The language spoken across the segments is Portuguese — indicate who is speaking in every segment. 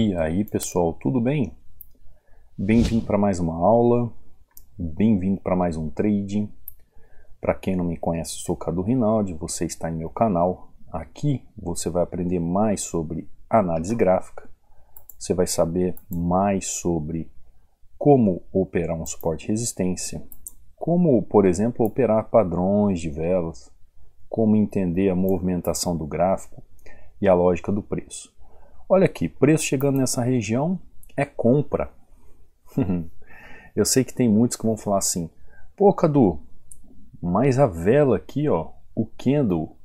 Speaker 1: E aí pessoal, tudo bem? Bem-vindo para mais uma aula, bem-vindo para mais um trading. Para quem não me conhece, sou Cadu Rinaldi, você está em meu canal. Aqui você vai aprender mais sobre análise gráfica, você vai saber mais sobre como operar um suporte e resistência, como, por exemplo, operar padrões de velas, como entender a movimentação do gráfico e a lógica do preço. Olha aqui, preço chegando nessa região é compra. Eu sei que tem muitos que vão falar assim, pô Cadu, mas a vela aqui, ó, o candle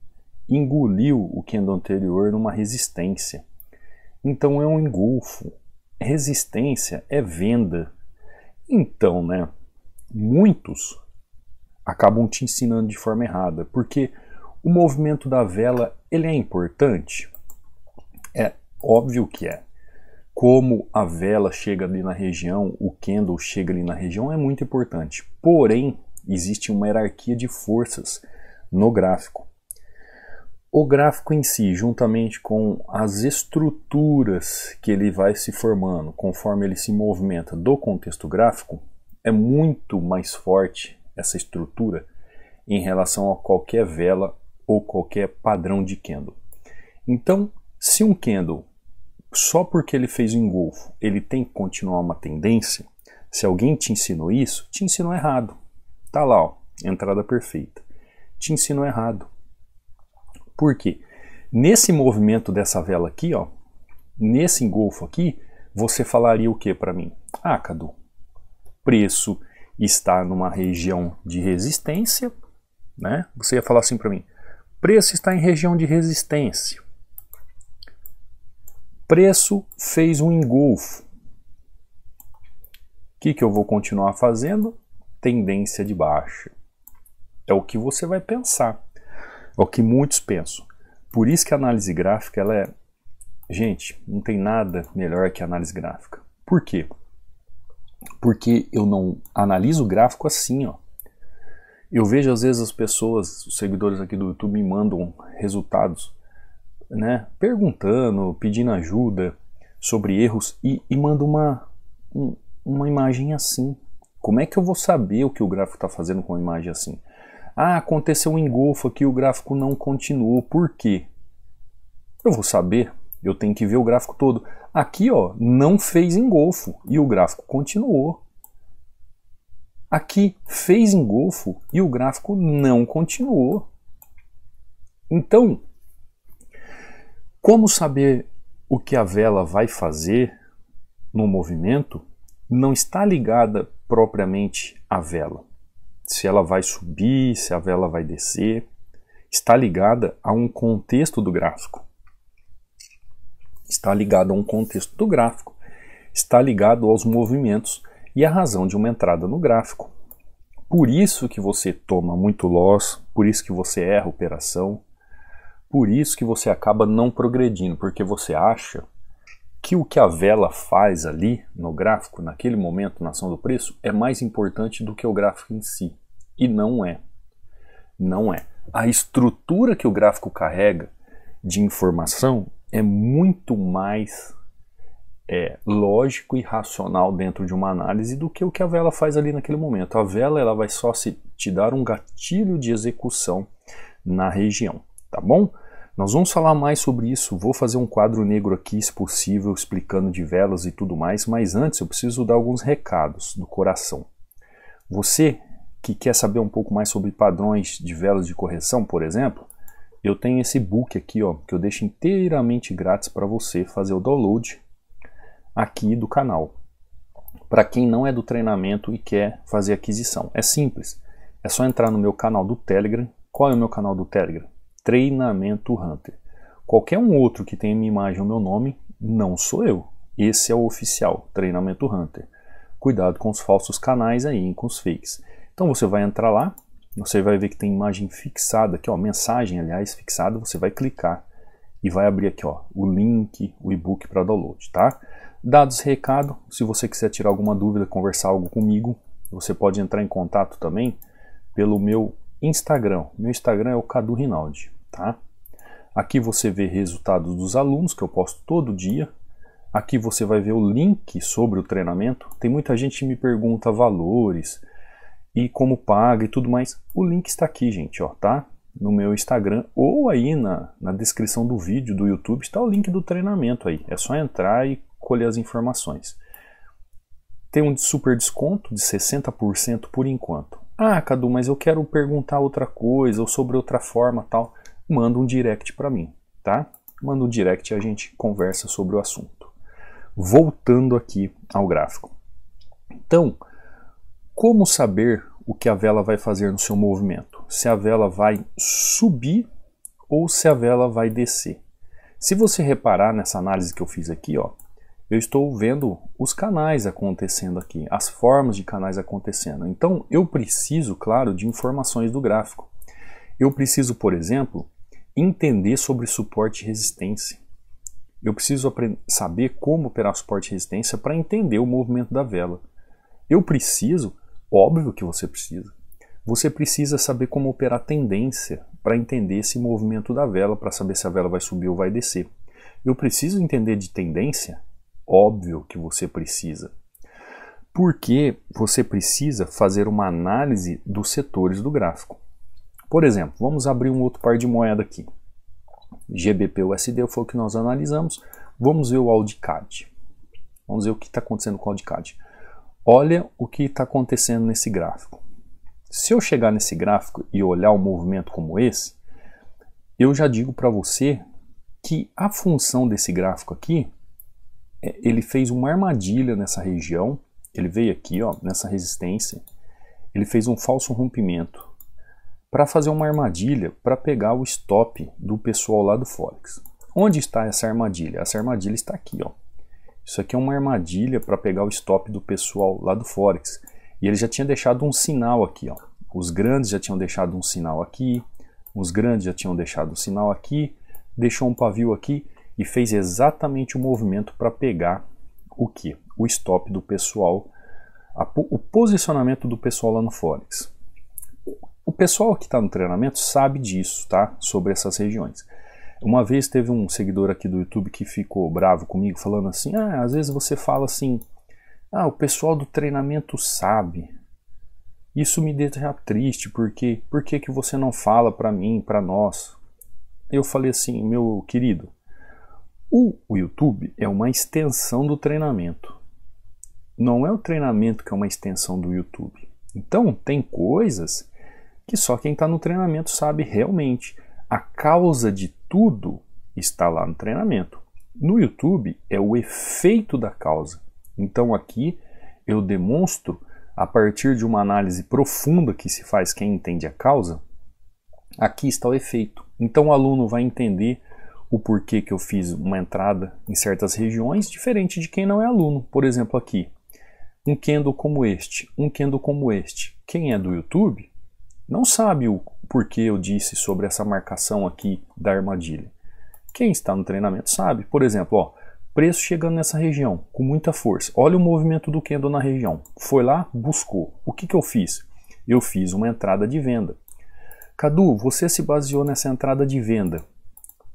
Speaker 1: engoliu o candle anterior numa resistência. Então é um engulfo. Resistência é venda. Então, né, muitos acabam te ensinando de forma errada, porque o movimento da vela, ele é importante? É, Óbvio que é. Como a vela chega ali na região, o candle chega ali na região é muito importante. Porém, existe uma hierarquia de forças no gráfico. O gráfico em si, juntamente com as estruturas que ele vai se formando conforme ele se movimenta do contexto gráfico, é muito mais forte essa estrutura em relação a qualquer vela ou qualquer padrão de candle. Então, se um candle só porque ele fez o engolfo, ele tem que continuar uma tendência? Se alguém te ensinou isso, te ensinou errado. Tá lá, ó, entrada perfeita. Te ensinou errado. Por quê? Nesse movimento dessa vela aqui, ó, nesse engolfo aqui, você falaria o que para mim? Ah, Cadu, preço está numa região de resistência, né? Você ia falar assim para mim: preço está em região de resistência preço fez um engolfo. O que, que eu vou continuar fazendo? Tendência de baixa. É o que você vai pensar. É o que muitos pensam. Por isso que a análise gráfica ela é. Gente, não tem nada melhor que a análise gráfica. Por quê? Porque eu não analiso o gráfico assim, ó. Eu vejo às vezes as pessoas, os seguidores aqui do YouTube me mandam resultados né, perguntando, pedindo ajuda sobre erros e, e manda uma, um, uma imagem assim. Como é que eu vou saber o que o gráfico está fazendo com uma imagem assim? Ah, aconteceu um engolfo aqui, o gráfico não continuou. Por quê? Eu vou saber, eu tenho que ver o gráfico todo. Aqui, ó, não fez engolfo e o gráfico continuou. Aqui fez engolfo e o gráfico não continuou. Então, como saber o que a vela vai fazer no movimento não está ligada propriamente à vela. Se ela vai subir, se a vela vai descer, está ligada a um contexto do gráfico. Está ligado a um contexto do gráfico, está ligado aos movimentos e à razão de uma entrada no gráfico. Por isso que você toma muito loss, por isso que você erra operação, por isso que você acaba não progredindo, porque você acha que o que a vela faz ali no gráfico, naquele momento, na ação do preço, é mais importante do que o gráfico em si. E não é. Não é. A estrutura que o gráfico carrega de informação é muito mais é, lógico e racional dentro de uma análise do que o que a vela faz ali naquele momento. A vela ela vai só se te dar um gatilho de execução na região, tá bom? Nós vamos falar mais sobre isso, vou fazer um quadro negro aqui, se possível, explicando de velas e tudo mais, mas antes eu preciso dar alguns recados do coração. Você que quer saber um pouco mais sobre padrões de velas de correção, por exemplo, eu tenho esse book aqui, ó, que eu deixo inteiramente grátis para você fazer o download aqui do canal. Para quem não é do treinamento e quer fazer aquisição, é simples. É só entrar no meu canal do Telegram. Qual é o meu canal do Telegram? Treinamento Hunter. Qualquer um outro que tenha minha imagem ou meu nome, não sou eu. Esse é o oficial, Treinamento Hunter. Cuidado com os falsos canais aí, com os fakes. Então você vai entrar lá, você vai ver que tem imagem fixada aqui, ó, mensagem, aliás, fixada, você vai clicar e vai abrir aqui, ó, o link, o e-book para download, tá? Dados recado, se você quiser tirar alguma dúvida, conversar algo comigo, você pode entrar em contato também pelo meu Instagram. Meu Instagram é o Cadu Rinaldi, tá? Aqui você vê resultados dos alunos que eu posto todo dia. Aqui você vai ver o link sobre o treinamento. Tem muita gente que me pergunta valores e como paga e tudo mais. O link está aqui, gente, ó, tá? No meu Instagram ou aí na, na descrição do vídeo do YouTube está o link do treinamento aí. É só entrar e colher as informações. Tem um super desconto de 60% por enquanto. Ah, Cadu, mas eu quero perguntar outra coisa ou sobre outra forma tal. Manda um direct para mim, tá? Manda um direct e a gente conversa sobre o assunto. Voltando aqui ao gráfico. Então, como saber o que a vela vai fazer no seu movimento? Se a vela vai subir ou se a vela vai descer? Se você reparar nessa análise que eu fiz aqui, ó, eu estou vendo os canais acontecendo aqui, as formas de canais acontecendo. Então, eu preciso, claro, de informações do gráfico. Eu preciso, por exemplo, entender sobre suporte e resistência. Eu preciso saber como operar suporte e resistência para entender o movimento da vela. Eu preciso, óbvio que você precisa. Você precisa saber como operar tendência para entender esse movimento da vela, para saber se a vela vai subir ou vai descer. Eu preciso entender de tendência óbvio que você precisa. Porque você precisa fazer uma análise dos setores do gráfico. Por exemplo, vamos abrir um outro par de moeda aqui. GBP-USD foi o que nós analisamos. Vamos ver o AudiCAD. Vamos ver o que está acontecendo com o AudiCAD. Olha o que está acontecendo nesse gráfico. Se eu chegar nesse gráfico e olhar um movimento como esse, eu já digo para você que a função desse gráfico aqui é, ele fez uma armadilha nessa região, ele veio aqui, ó, nessa resistência, ele fez um falso rompimento para fazer uma armadilha para pegar o stop do pessoal lá do Forex. Onde está essa armadilha? Essa armadilha está aqui, ó. Isso aqui é uma armadilha para pegar o stop do pessoal lá do Forex. E ele já tinha deixado um sinal aqui, ó. Os grandes já tinham deixado um sinal aqui, os grandes já tinham deixado um sinal aqui, deixou um pavio aqui e fez exatamente o movimento para pegar o que? O stop do pessoal, a, o posicionamento do pessoal lá no Forex. O pessoal que está no treinamento sabe disso, tá? Sobre essas regiões. Uma vez teve um seguidor aqui do YouTube que ficou bravo comigo, falando assim: ah, às vezes você fala assim, ah, o pessoal do treinamento sabe. Isso me deixa triste, porque por que, que você não fala para mim, para nós? Eu falei assim, meu querido, o YouTube é uma extensão do treinamento. Não é o treinamento que é uma extensão do YouTube. Então, tem coisas que só quem está no treinamento sabe realmente. A causa de tudo está lá no treinamento. No YouTube é o efeito da causa. Então aqui eu demonstro, a partir de uma análise profunda que se faz quem entende a causa, aqui está o efeito. Então o aluno vai entender o porquê que eu fiz uma entrada em certas regiões, diferente de quem não é aluno. Por exemplo, aqui, um kendo como este, um kendo como este. Quem é do YouTube não sabe o porquê eu disse sobre essa marcação aqui da armadilha. Quem está no treinamento sabe. Por exemplo, ó, preço chegando nessa região com muita força. Olha o movimento do kendo na região. Foi lá, buscou. O que, que eu fiz? Eu fiz uma entrada de venda. Cadu, você se baseou nessa entrada de venda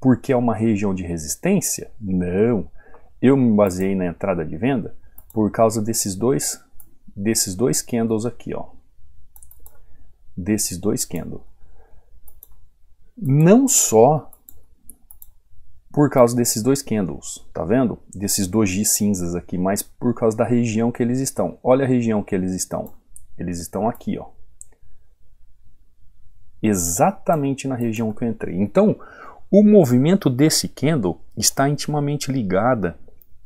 Speaker 1: porque é uma região de resistência? Não. Eu me baseei na entrada de venda por causa desses dois desses dois candles aqui, ó. Desses dois candles. Não só por causa desses dois candles, tá vendo? Desses dois G cinzas aqui, mas por causa da região que eles estão. Olha a região que eles estão. Eles estão aqui, ó. Exatamente na região que eu entrei. Então, o movimento desse candle está intimamente ligada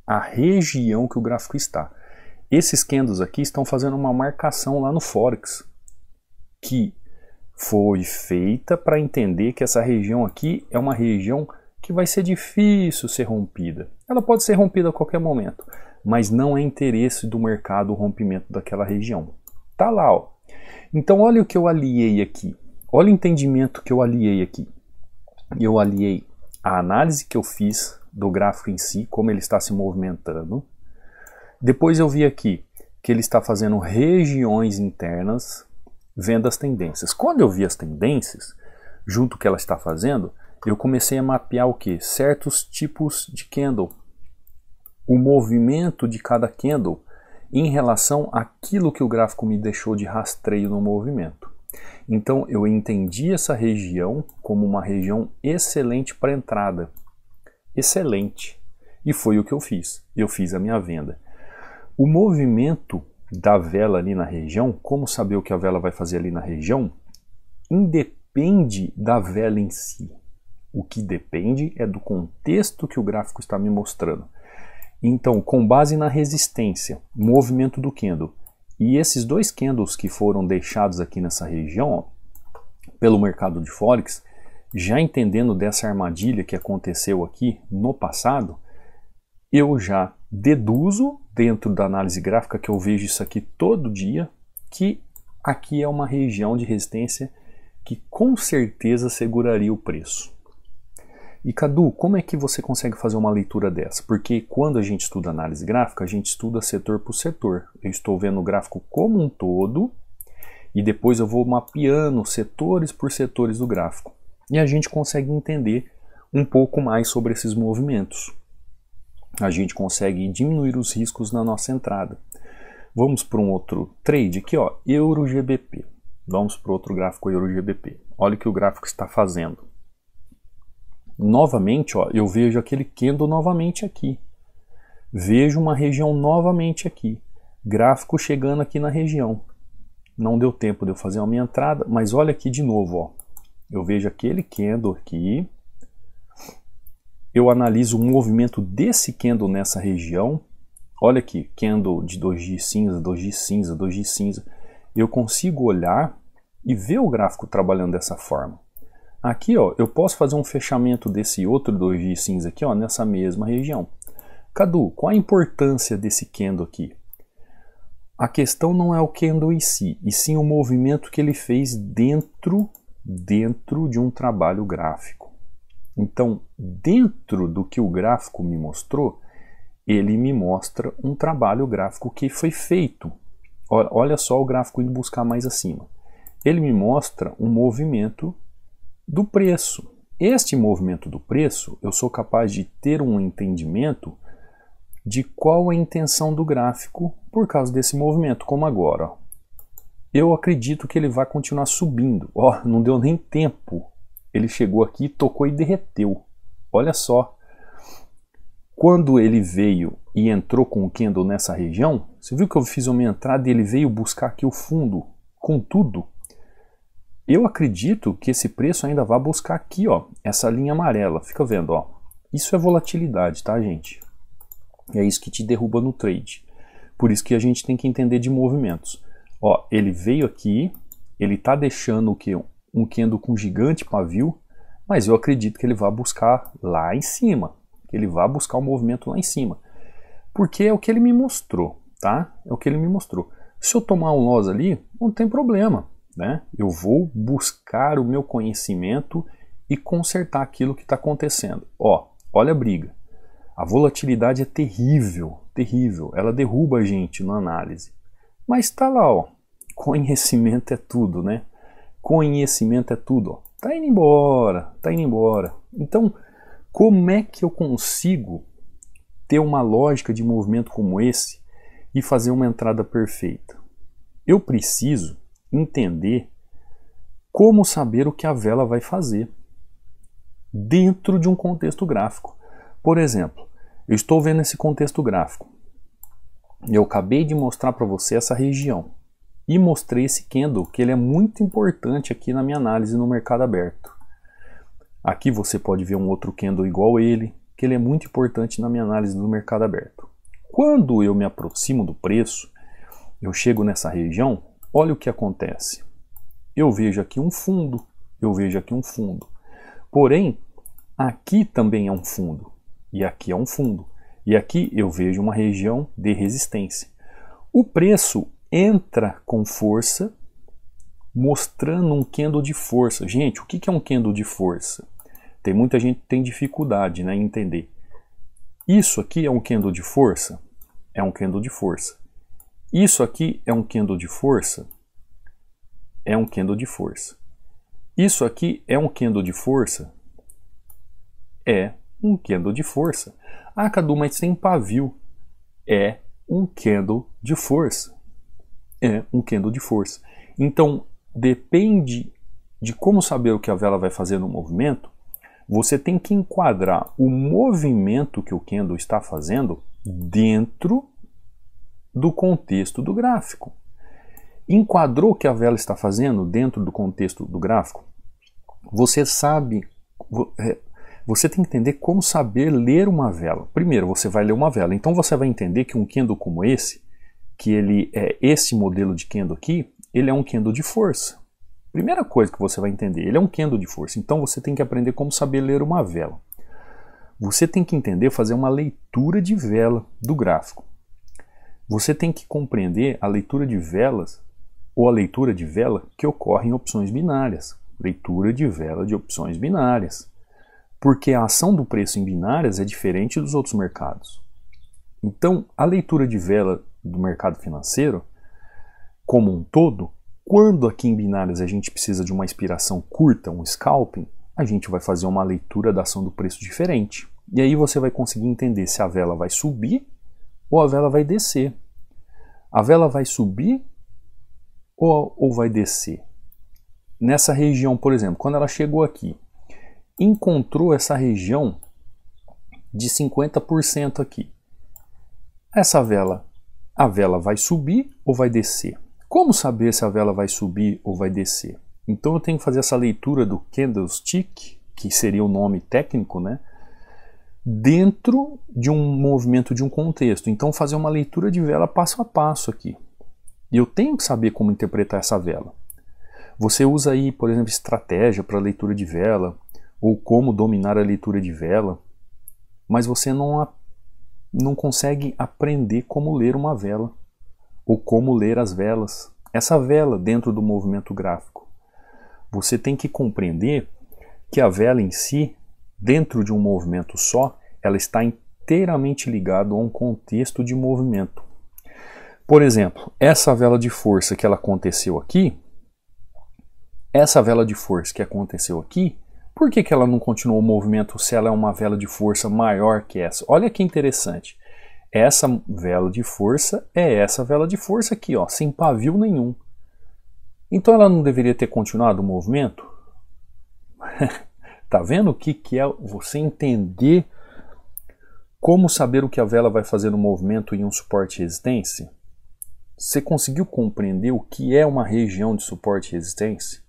Speaker 1: à região que o gráfico está. Esses candles aqui estão fazendo uma marcação lá no Forex, que foi feita para entender que essa região aqui é uma região que vai ser difícil ser rompida. Ela pode ser rompida a qualquer momento, mas não é interesse do mercado o rompimento daquela região. Tá lá, ó. Então olha o que eu aliei aqui. Olha o entendimento que eu aliei aqui eu aliei a análise que eu fiz do gráfico em si, como ele está se movimentando. Depois eu vi aqui que ele está fazendo regiões internas, vendo as tendências. Quando eu vi as tendências, junto que ela está fazendo, eu comecei a mapear o que? Certos tipos de candle. O movimento de cada candle em relação àquilo que o gráfico me deixou de rastreio no movimento. Então eu entendi essa região como uma região excelente para entrada. Excelente. E foi o que eu fiz. Eu fiz a minha venda. O movimento da vela ali na região, como saber o que a vela vai fazer ali na região, independe da vela em si. O que depende é do contexto que o gráfico está me mostrando. Então, com base na resistência, movimento do candle, e esses dois candles que foram deixados aqui nessa região, ó, pelo mercado de Forex, já entendendo dessa armadilha que aconteceu aqui no passado, eu já deduzo, dentro da análise gráfica, que eu vejo isso aqui todo dia, que aqui é uma região de resistência que com certeza seguraria o preço. E Cadu, como é que você consegue fazer uma leitura dessa? Porque quando a gente estuda análise gráfica, a gente estuda setor por setor. Eu estou vendo o gráfico como um todo e depois eu vou mapeando setores por setores do gráfico. E a gente consegue entender um pouco mais sobre esses movimentos. A gente consegue diminuir os riscos na nossa entrada. Vamos para um outro trade aqui, ó, Euro GBP. Vamos para outro gráfico Euro GBP. Olha o que o gráfico está fazendo novamente, ó, eu vejo aquele Kendo novamente aqui. Vejo uma região novamente aqui. Gráfico chegando aqui na região. Não deu tempo de eu fazer a minha entrada, mas olha aqui de novo, ó. Eu vejo aquele Kendo aqui. Eu analiso o movimento desse Kendo nessa região. Olha aqui, Kendo de 2G cinza, 2G cinza, 2G cinza. Eu consigo olhar e ver o gráfico trabalhando dessa forma. Aqui, ó, eu posso fazer um fechamento desse outro 2G cinza aqui, ó, nessa mesma região. Cadu, qual a importância desse candle aqui? A questão não é o candle em si, e sim o movimento que ele fez dentro, dentro de um trabalho gráfico. Então, dentro do que o gráfico me mostrou, ele me mostra um trabalho gráfico que foi feito. Olha só o gráfico indo buscar mais acima. Ele me mostra um movimento do preço. Este movimento do preço, eu sou capaz de ter um entendimento de qual a intenção do gráfico por causa desse movimento, como agora. Eu acredito que ele vai continuar subindo. Ó, oh, não deu nem tempo. Ele chegou aqui, tocou e derreteu. Olha só. Quando ele veio e entrou com o candle nessa região, você viu que eu fiz uma entrada e ele veio buscar aqui o fundo com tudo? Eu acredito que esse preço ainda vai buscar aqui, ó, essa linha amarela. Fica vendo, ó. Isso é volatilidade, tá, gente? É isso que te derruba no trade. Por isso que a gente tem que entender de movimentos. Ó, ele veio aqui, ele tá deixando o que um candle com gigante pavio, mas eu acredito que ele vai buscar lá em cima. Que ele vai buscar o um movimento lá em cima. Porque é o que ele me mostrou, tá? É o que ele me mostrou. Se eu tomar um loss ali, não tem problema né? Eu vou buscar o meu conhecimento e consertar aquilo que está acontecendo. Ó, olha a briga. A volatilidade é terrível, terrível. Ela derruba a gente na análise. Mas está lá, ó. Conhecimento é tudo, né? Conhecimento é tudo, ó. Tá indo embora, tá indo embora. Então, como é que eu consigo ter uma lógica de movimento como esse e fazer uma entrada perfeita? Eu preciso entender como saber o que a vela vai fazer dentro de um contexto gráfico. Por exemplo, eu estou vendo esse contexto gráfico. Eu acabei de mostrar para você essa região e mostrei esse candle, que ele é muito importante aqui na minha análise no mercado aberto. Aqui você pode ver um outro candle igual a ele, que ele é muito importante na minha análise do mercado aberto. Quando eu me aproximo do preço, eu chego nessa região, olha o que acontece. Eu vejo aqui um fundo, eu vejo aqui um fundo. Porém, aqui também é um fundo, e aqui é um fundo. E aqui eu vejo uma região de resistência. O preço entra com força, mostrando um candle de força. Gente, o que é um candle de força? Tem muita gente que tem dificuldade né, em entender. Isso aqui é um candle de força? É um candle de força. Isso aqui é um candle de força? É um candle de força. Isso aqui é um candle de força? É um candle de força. Ah, Cadu, mas tem pavio. É um candle de força. É um candle de força. Então, depende de como saber o que a vela vai fazer no movimento, você tem que enquadrar o movimento que o candle está fazendo dentro do contexto do gráfico. Enquadrou o que a vela está fazendo dentro do contexto do gráfico? Você sabe. É, você tem que entender como saber ler uma vela. Primeiro, você vai ler uma vela. Então você vai entender que um kendo como esse, que ele é esse modelo de kendo aqui, ele é um kendo de força. Primeira coisa que você vai entender, ele é um kendo de força. Então você tem que aprender como saber ler uma vela. Você tem que entender fazer uma leitura de vela do gráfico. Você tem que compreender a leitura de velas ou a leitura de vela que ocorre em opções binárias. Leitura de vela de opções binárias. Porque a ação do preço em binárias é diferente dos outros mercados. Então, a leitura de vela do mercado financeiro, como um todo, quando aqui em binárias a gente precisa de uma inspiração curta, um scalping, a gente vai fazer uma leitura da ação do preço diferente. E aí você vai conseguir entender se a vela vai subir ou a vela vai descer. A vela vai subir ou, ou vai descer? Nessa região, por exemplo, quando ela chegou aqui, encontrou essa região de 50% aqui. Essa vela, a vela vai subir ou vai descer? Como saber se a vela vai subir ou vai descer? Então eu tenho que fazer essa leitura do candlestick, que seria o nome técnico, né? dentro de um movimento, de um contexto. Então, fazer uma leitura de vela passo a passo aqui. E eu tenho que saber como interpretar essa vela. Você usa aí, por exemplo, estratégia para leitura de vela, ou como dominar a leitura de vela, mas você não, não consegue aprender como ler uma vela, ou como ler as velas. Essa vela dentro do movimento gráfico. Você tem que compreender que a vela em si dentro de um movimento só, ela está inteiramente ligada a um contexto de movimento. Por exemplo, essa vela de força que ela aconteceu aqui, essa vela de força que aconteceu aqui, por que, que ela não continuou o movimento se ela é uma vela de força maior que essa? Olha que interessante. Essa vela de força é essa vela de força aqui, ó, sem pavio nenhum. Então ela não deveria ter continuado o movimento? Tá vendo o que, que é você entender como saber o que a vela vai fazer no movimento em um suporte e resistência? Você conseguiu compreender o que é uma região de suporte e resistência?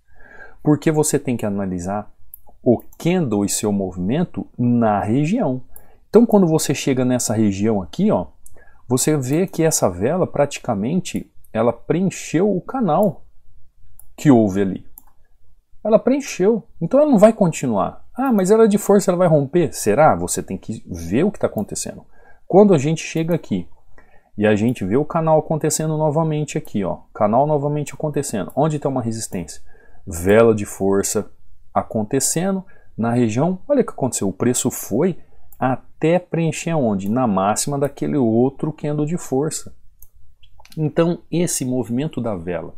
Speaker 1: Porque você tem que analisar o candle e seu movimento na região. Então, quando você chega nessa região aqui, ó, você vê que essa vela praticamente ela preencheu o canal que houve ali ela preencheu. Então ela não vai continuar. Ah, mas ela é de força, ela vai romper? Será? Você tem que ver o que está acontecendo. Quando a gente chega aqui e a gente vê o canal acontecendo novamente aqui, ó, canal novamente acontecendo, onde tem uma resistência? Vela de força acontecendo na região. Olha o que aconteceu, o preço foi até preencher onde? Na máxima daquele outro candle de força. Então, esse movimento da vela,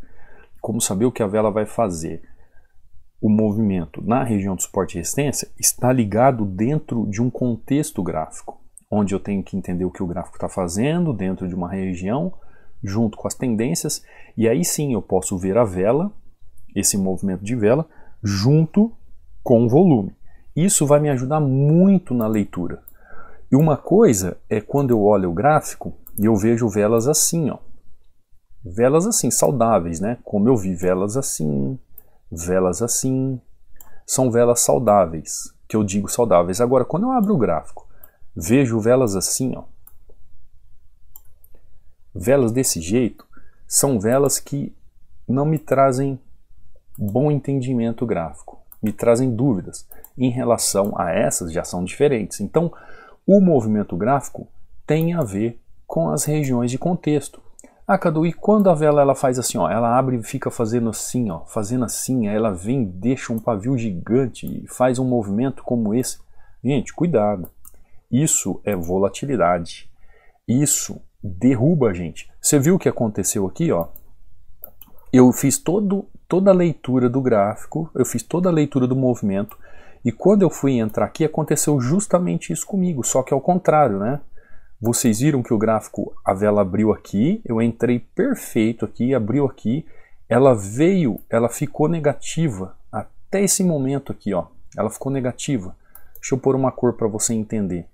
Speaker 1: como saber o que a vela vai fazer? o movimento na região de suporte e resistência está ligado dentro de um contexto gráfico, onde eu tenho que entender o que o gráfico está fazendo dentro de uma região, junto com as tendências, e aí sim eu posso ver a vela, esse movimento de vela, junto com o volume. Isso vai me ajudar muito na leitura. E uma coisa é quando eu olho o gráfico e eu vejo velas assim, ó. Velas assim, saudáveis, né? Como eu vi velas assim, velas assim, são velas saudáveis, que eu digo saudáveis. Agora, quando eu abro o gráfico, vejo velas assim, ó, velas desse jeito, são velas que não me trazem bom entendimento gráfico, me trazem dúvidas em relação a essas já são diferentes. Então, o movimento gráfico tem a ver com as regiões de contexto. Ah, Cadu, e quando a vela ela faz assim, ó, ela abre e fica fazendo assim, ó, fazendo assim, ela vem, deixa um pavio gigante e faz um movimento como esse. Gente, cuidado. Isso é volatilidade. Isso derruba a gente. Você viu o que aconteceu aqui, ó? Eu fiz todo, toda a leitura do gráfico, eu fiz toda a leitura do movimento, e quando eu fui entrar aqui, aconteceu justamente isso comigo, só que ao contrário, né? Vocês viram que o gráfico, a vela abriu aqui, eu entrei perfeito aqui, abriu aqui, ela veio, ela ficou negativa até esse momento aqui, ó. Ela ficou negativa. Deixa eu pôr uma cor para você entender.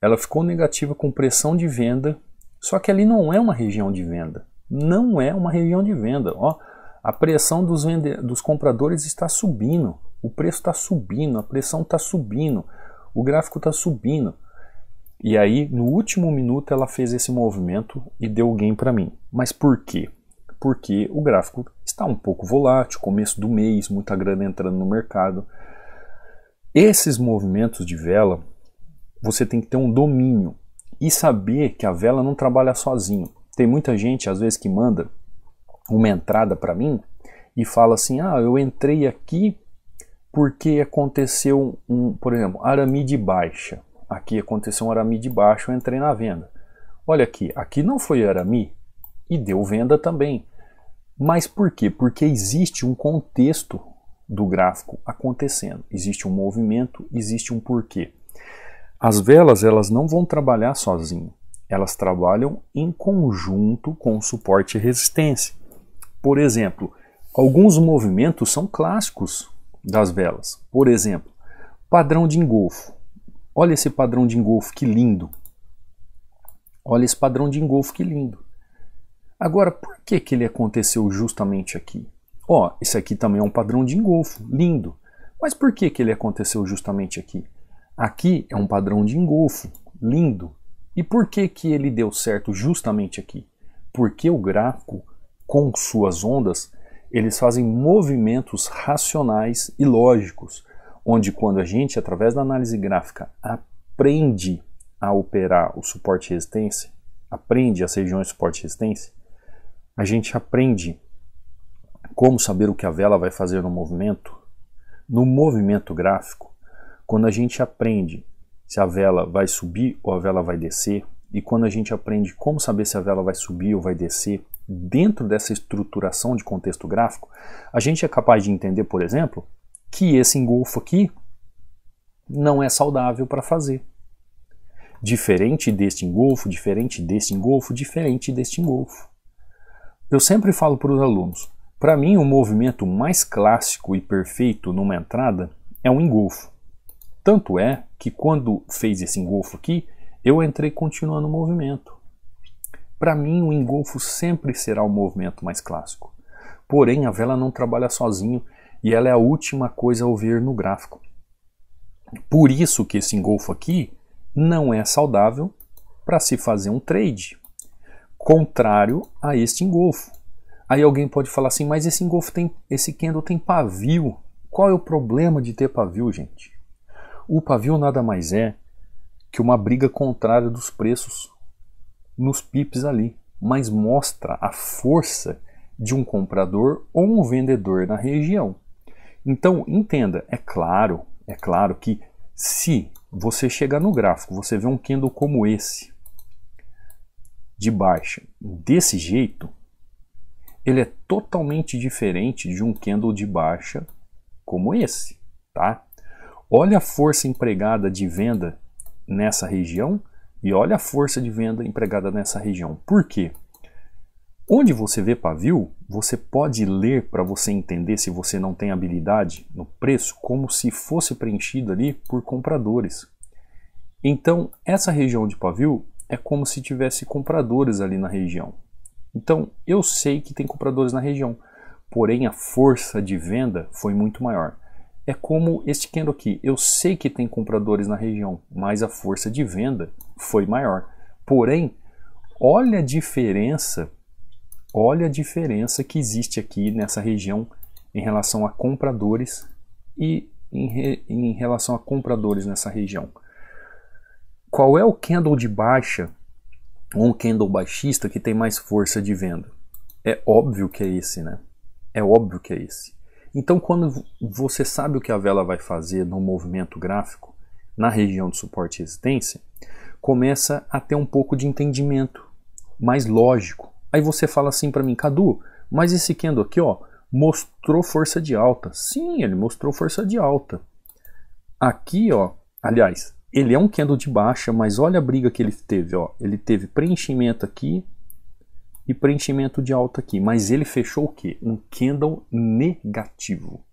Speaker 1: Ela ficou negativa com pressão de venda, só que ali não é uma região de venda. Não é uma região de venda, ó. A pressão dos, vende... dos compradores está subindo, o preço está subindo, a pressão está subindo, o gráfico está subindo. E aí, no último minuto, ela fez esse movimento e deu gain para mim. Mas por quê? Porque o gráfico está um pouco volátil, começo do mês, muita grana entrando no mercado. Esses movimentos de vela, você tem que ter um domínio e saber que a vela não trabalha sozinho. Tem muita gente, às vezes, que manda uma entrada para mim e fala assim: ah, eu entrei aqui porque aconteceu um, por exemplo, aramide baixa. Aqui aconteceu um arame de baixo, eu entrei na venda. Olha aqui, aqui não foi arame e deu venda também. Mas por quê? Porque existe um contexto do gráfico acontecendo. Existe um movimento, existe um porquê. As velas, elas não vão trabalhar sozinhas. Elas trabalham em conjunto com suporte e resistência. Por exemplo, alguns movimentos são clássicos das velas. Por exemplo, padrão de engolfo. Olha esse padrão de engolfo, que lindo. Olha esse padrão de engolfo, que lindo. Agora, por que, que ele aconteceu justamente aqui? Ó, oh, esse aqui também é um padrão de engolfo, lindo. Mas por que, que ele aconteceu justamente aqui? Aqui é um padrão de engolfo, lindo. E por que, que ele deu certo justamente aqui? Porque o gráfico, com suas ondas, eles fazem movimentos racionais e lógicos onde quando a gente, através da análise gráfica, aprende a operar o suporte e resistência, aprende as regiões de suporte e resistência, a gente aprende como saber o que a vela vai fazer no movimento, no movimento gráfico, quando a gente aprende se a vela vai subir ou a vela vai descer, e quando a gente aprende como saber se a vela vai subir ou vai descer, dentro dessa estruturação de contexto gráfico, a gente é capaz de entender, por exemplo, que esse engolfo aqui não é saudável para fazer. Diferente deste engolfo, diferente deste engolfo, diferente deste engolfo. Eu sempre falo para os alunos, para mim o movimento mais clássico e perfeito numa entrada é um engolfo. Tanto é que quando fez esse engolfo aqui, eu entrei continuando o movimento. Para mim, o engolfo sempre será o movimento mais clássico. Porém, a vela não trabalha sozinho e ela é a última coisa a ouvir no gráfico. Por isso que esse engolfo aqui não é saudável para se fazer um trade, contrário a este engolfo. Aí alguém pode falar assim, mas esse engolfo tem, esse candle tem pavio. Qual é o problema de ter pavio, gente? O pavio nada mais é que uma briga contrária dos preços nos pips ali, mas mostra a força de um comprador ou um vendedor na região. Então, entenda, é claro, é claro que se você chegar no gráfico, você vê um candle como esse, de baixa, desse jeito, ele é totalmente diferente de um candle de baixa como esse, tá? Olha a força empregada de venda nessa região e olha a força de venda empregada nessa região. Por quê? Onde você vê pavio, você pode ler para você entender se você não tem habilidade no preço, como se fosse preenchido ali por compradores. Então, essa região de pavio é como se tivesse compradores ali na região. Então, eu sei que tem compradores na região, porém a força de venda foi muito maior. É como este candle aqui, eu sei que tem compradores na região, mas a força de venda foi maior. Porém, olha a diferença Olha a diferença que existe aqui nessa região em relação a compradores e em, re, em relação a compradores nessa região. Qual é o candle de baixa ou um candle baixista que tem mais força de venda? É óbvio que é esse, né? É óbvio que é esse. Então, quando você sabe o que a vela vai fazer no movimento gráfico, na região de suporte e resistência, começa a ter um pouco de entendimento mais lógico Aí você fala assim para mim, Cadu, mas esse Kendo aqui, ó, mostrou força de alta. Sim, ele mostrou força de alta. Aqui, ó, aliás, ele é um Kendo de baixa, mas olha a briga que ele teve, ó. Ele teve preenchimento aqui e preenchimento de alta aqui, mas ele fechou o quê? Um candle negativo.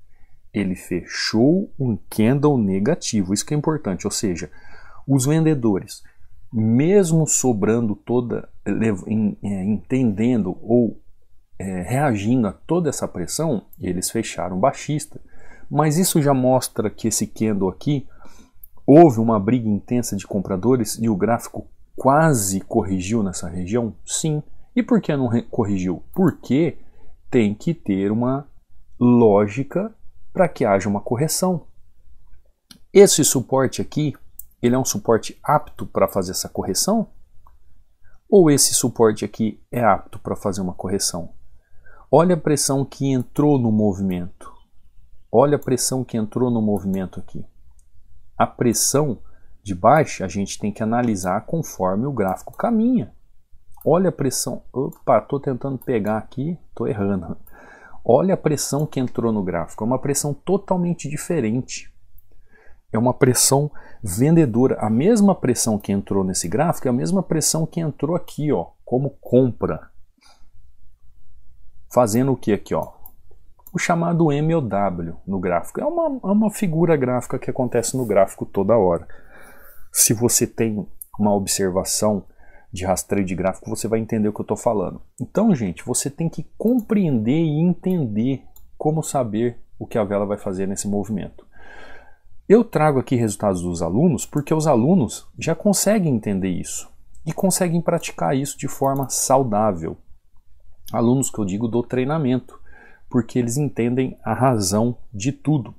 Speaker 1: Ele fechou um candle negativo. Isso que é importante, ou seja, os vendedores mesmo sobrando toda, é, entendendo ou é, reagindo a toda essa pressão, eles fecharam baixista. Mas isso já mostra que esse candle aqui houve uma briga intensa de compradores e o gráfico quase corrigiu nessa região? Sim. E por que não corrigiu? Porque tem que ter uma lógica para que haja uma correção. Esse suporte aqui ele é um suporte apto para fazer essa correção? Ou esse suporte aqui é apto para fazer uma correção? Olha a pressão que entrou no movimento. Olha a pressão que entrou no movimento aqui. A pressão de baixo a gente tem que analisar conforme o gráfico caminha. Olha a pressão. Opa, estou tentando pegar aqui, estou errando. Olha a pressão que entrou no gráfico. É uma pressão totalmente diferente é uma pressão vendedora. A mesma pressão que entrou nesse gráfico é a mesma pressão que entrou aqui, ó, como compra. Fazendo o que aqui, ó? O chamado MOW no gráfico. É uma, é uma figura gráfica que acontece no gráfico toda hora. Se você tem uma observação de rastreio de gráfico, você vai entender o que eu estou falando. Então, gente, você tem que compreender e entender como saber o que a vela vai fazer nesse movimento. Eu trago aqui resultados dos alunos porque os alunos já conseguem entender isso e conseguem praticar isso de forma saudável. Alunos que eu digo do treinamento, porque eles entendem a razão de tudo.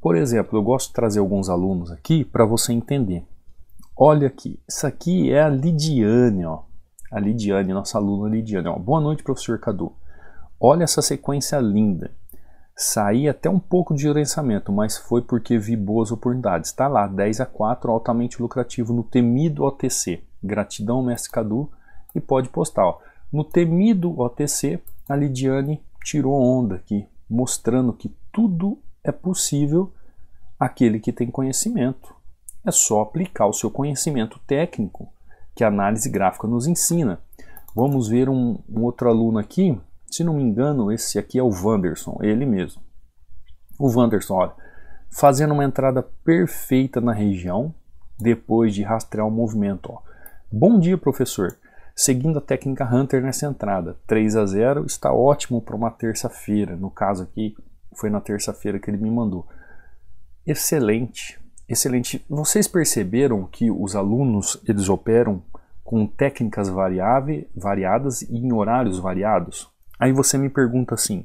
Speaker 1: Por exemplo, eu gosto de trazer alguns alunos aqui para você entender. Olha aqui, isso aqui é a Lidiane, ó. A Lidiane, nossa aluna Lidiane. Ó. Boa noite, professor Cadu. Olha essa sequência linda. Saí até um pouco de gerenciamento, mas foi porque vi boas oportunidades. Está lá, 10 a 4, altamente lucrativo no temido OTC. Gratidão, mestre Cadu, e pode postar. Ó. No temido OTC, a Lidiane tirou onda aqui, mostrando que tudo é possível aquele que tem conhecimento. É só aplicar o seu conhecimento técnico que a análise gráfica nos ensina. Vamos ver um, um outro aluno aqui, se não me engano, esse aqui é o Wanderson, ele mesmo. O Wanderson, olha, fazendo uma entrada perfeita na região, depois de rastrear o movimento. Ó. Bom dia, professor. Seguindo a técnica Hunter nessa entrada, 3 a 0 está ótimo para uma terça-feira. No caso aqui, foi na terça-feira que ele me mandou. Excelente, excelente. Vocês perceberam que os alunos eles operam com técnicas variável, variadas e em horários variados? Aí você me pergunta assim: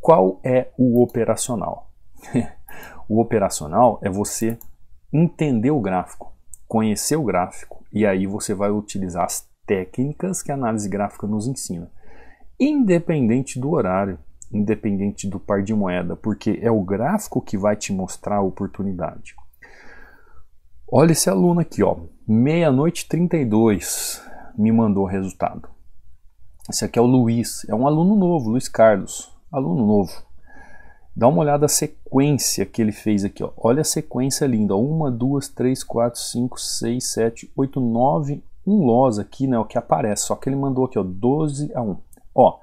Speaker 1: qual é o operacional? o operacional é você entender o gráfico, conhecer o gráfico, e aí você vai utilizar as técnicas que a análise gráfica nos ensina, independente do horário, independente do par de moeda, porque é o gráfico que vai te mostrar a oportunidade. Olha esse aluno aqui, ó, meia-noite 32 me mandou o resultado. Esse aqui é o Luiz, é um aluno novo, Luiz Carlos, aluno novo. Dá uma olhada a sequência que ele fez aqui. Ó. Olha a sequência linda. 1, 2, 3, 4, 5, 6, 7, 8, 9. Um loss aqui, né? O que aparece. Só que ele mandou aqui, ó, 12 a 1. Ó,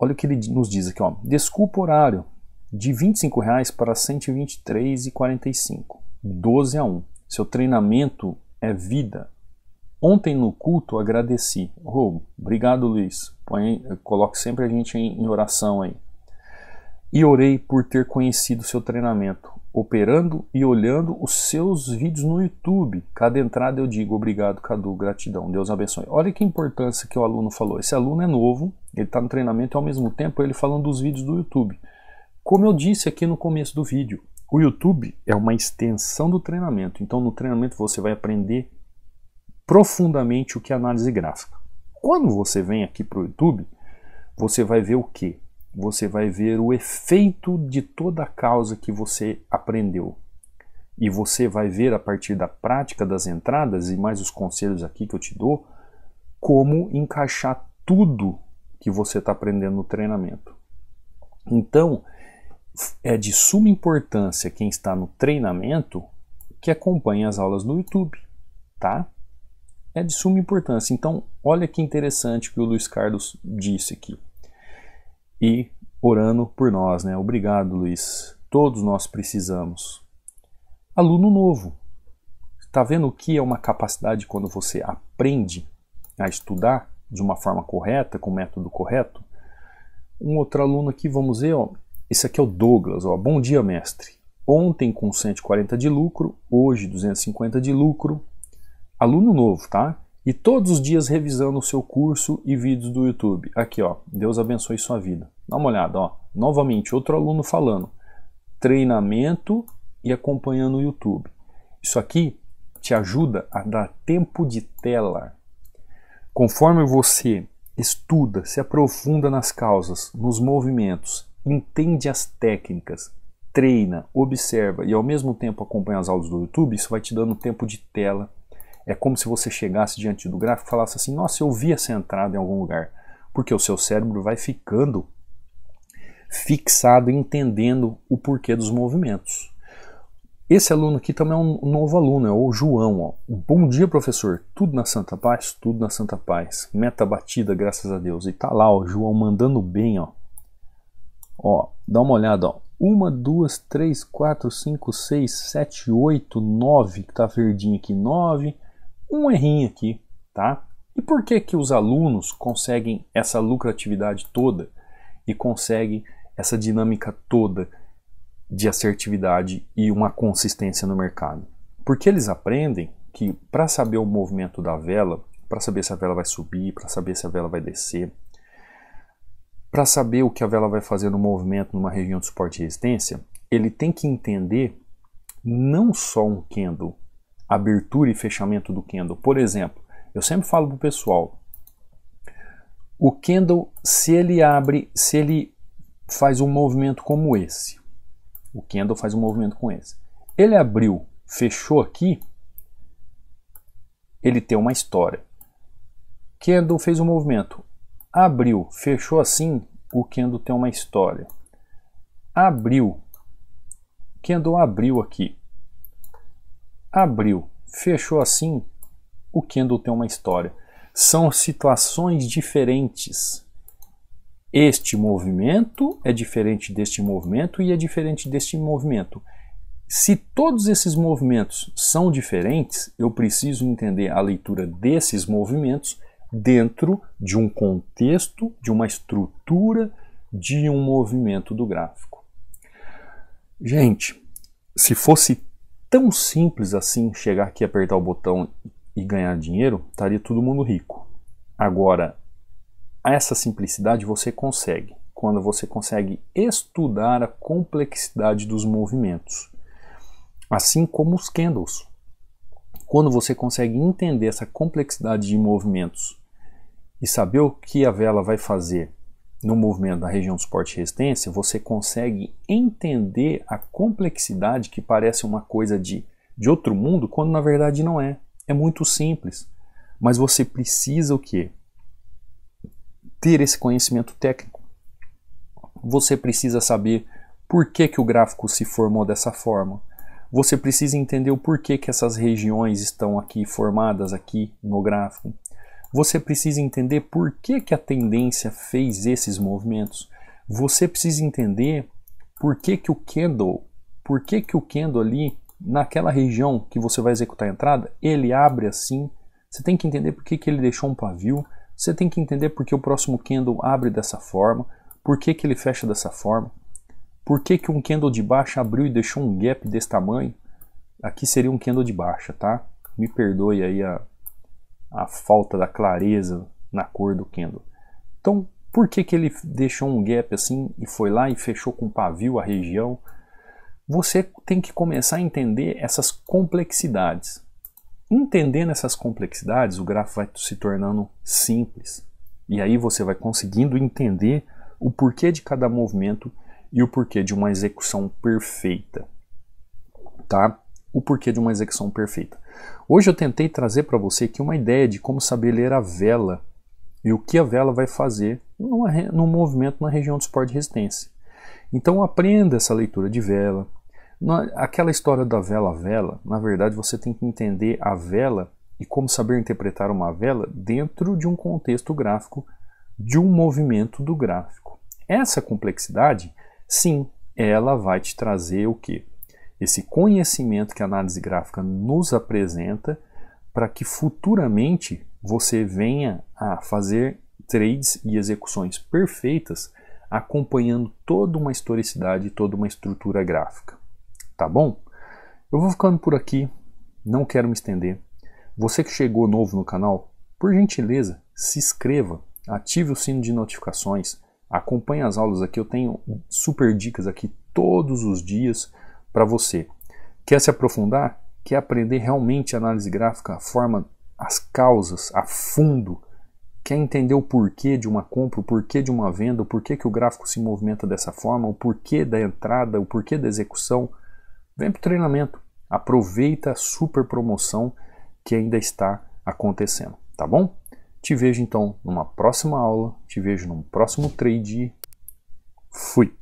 Speaker 1: olha o que ele nos diz aqui, ó. Desculpa o horário. De R$ 25,00 para R$ 123,45. 12 a 1. Seu treinamento é vida. Ontem no culto agradeci. Oh, obrigado, Luiz. Põe, coloque sempre a gente em, em oração aí. E orei por ter conhecido seu treinamento, operando e olhando os seus vídeos no YouTube. Cada entrada eu digo obrigado, Cadu, gratidão, Deus abençoe. Olha que importância que o aluno falou. Esse aluno é novo, ele está no treinamento e ao mesmo tempo ele falando dos vídeos do YouTube. Como eu disse aqui no começo do vídeo, o YouTube é uma extensão do treinamento. Então, no treinamento você vai aprender profundamente o que é análise gráfica. Quando você vem aqui para o YouTube, você vai ver o que? Você vai ver o efeito de toda a causa que você aprendeu. E você vai ver a partir da prática das entradas e mais os conselhos aqui que eu te dou, como encaixar tudo que você está aprendendo no treinamento. Então, é de suma importância quem está no treinamento que acompanhe as aulas no YouTube, tá? é de suma importância. Então, olha que interessante o que o Luiz Carlos disse aqui. E orando por nós, né? Obrigado, Luiz. Todos nós precisamos. Aluno novo. Está vendo o que é uma capacidade quando você aprende a estudar de uma forma correta, com método correto? Um outro aluno aqui, vamos ver, ó. Esse aqui é o Douglas, ó. Bom dia, mestre. Ontem com 140 de lucro, hoje 250 de lucro, aluno novo, tá? E todos os dias revisando o seu curso e vídeos do YouTube. Aqui, ó, Deus abençoe sua vida. Dá uma olhada, ó. Novamente, outro aluno falando. Treinamento e acompanhando o YouTube. Isso aqui te ajuda a dar tempo de tela. Conforme você estuda, se aprofunda nas causas, nos movimentos, entende as técnicas, treina, observa e ao mesmo tempo acompanha as aulas do YouTube, isso vai te dando tempo de tela é como se você chegasse diante do gráfico e falasse assim: Nossa, eu vi essa entrada em algum lugar. Porque o seu cérebro vai ficando fixado, entendendo o porquê dos movimentos. Esse aluno aqui também é um novo aluno, é o João. Ó. Bom dia, professor. Tudo na Santa Paz? Tudo na Santa Paz. Meta batida, graças a Deus. E tá lá, o João mandando bem, ó. Ó, dá uma olhada, ó. Uma, duas, três, quatro, cinco, seis, sete, oito, nove, que tá verdinho aqui, nove um errinho aqui, tá? E por que que os alunos conseguem essa lucratividade toda e conseguem essa dinâmica toda de assertividade e uma consistência no mercado? Porque eles aprendem que para saber o movimento da vela, para saber se a vela vai subir, para saber se a vela vai descer, para saber o que a vela vai fazer no movimento numa região de suporte e resistência, ele tem que entender não só um candle, abertura e fechamento do candle. Por exemplo, eu sempre falo para o pessoal, o candle, se ele abre, se ele faz um movimento como esse, o candle faz um movimento com esse, ele abriu, fechou aqui, ele tem uma história. Candle fez um movimento, abriu, fechou assim, o candle tem uma história. Abriu, candle abriu aqui, abriu, fechou assim, o Kendall tem uma história. São situações diferentes. Este movimento é diferente deste movimento e é diferente deste movimento. Se todos esses movimentos são diferentes, eu preciso entender a leitura desses movimentos dentro de um contexto, de uma estrutura, de um movimento do gráfico. Gente, se fosse tão simples assim chegar aqui, apertar o botão e ganhar dinheiro, estaria todo mundo rico. Agora, essa simplicidade você consegue quando você consegue estudar a complexidade dos movimentos, assim como os candles. Quando você consegue entender essa complexidade de movimentos e saber o que a vela vai fazer no movimento da região suporte e resistência, você consegue entender a complexidade que parece uma coisa de, de outro mundo, quando na verdade não é. É muito simples. Mas você precisa o quê? Ter esse conhecimento técnico. Você precisa saber por que, que o gráfico se formou dessa forma. Você precisa entender o porquê que essas regiões estão aqui formadas aqui no gráfico. Você precisa entender por que, que a tendência fez esses movimentos. Você precisa entender por que, que o candle, por que, que o candle ali, naquela região que você vai executar a entrada, ele abre assim. Você tem que entender por que, que ele deixou um pavio. Você tem que entender por que o próximo candle abre dessa forma, por que, que ele fecha dessa forma, por que, que um candle de baixa abriu e deixou um gap desse tamanho. Aqui seria um candle de baixa, tá? Me perdoe aí a, a falta da clareza na cor do candle. Então, por que, que ele deixou um gap assim e foi lá e fechou com pavio a região? Você tem que começar a entender essas complexidades. Entendendo essas complexidades, o gráfico vai se tornando simples. E aí você vai conseguindo entender o porquê de cada movimento e o porquê de uma execução perfeita. Tá? O porquê de uma execução perfeita. Hoje eu tentei trazer para você aqui uma ideia de como saber ler a vela e o que a vela vai fazer no num movimento na região do suporte de resistência. Então aprenda essa leitura de vela. aquela história da vela a vela, na verdade você tem que entender a vela e como saber interpretar uma vela dentro de um contexto gráfico, de um movimento do gráfico. Essa complexidade, sim, ela vai te trazer o que? esse conhecimento que a análise gráfica nos apresenta para que futuramente você venha a fazer trades e execuções perfeitas acompanhando toda uma historicidade, toda uma estrutura gráfica. Tá bom? Eu vou ficando por aqui, não quero me estender. Você que chegou novo no canal, por gentileza, se inscreva, ative o sino de notificações, acompanhe as aulas aqui, eu tenho super dicas aqui todos os dias para você. Quer se aprofundar? Quer aprender realmente análise gráfica, a forma, as causas a fundo? Quer entender o porquê de uma compra, o porquê de uma venda, o porquê que o gráfico se movimenta dessa forma, o porquê da entrada, o porquê da execução? Vem para o treinamento. Aproveita a super promoção que ainda está acontecendo, tá bom? Te vejo então numa próxima aula, te vejo num próximo trade. Fui!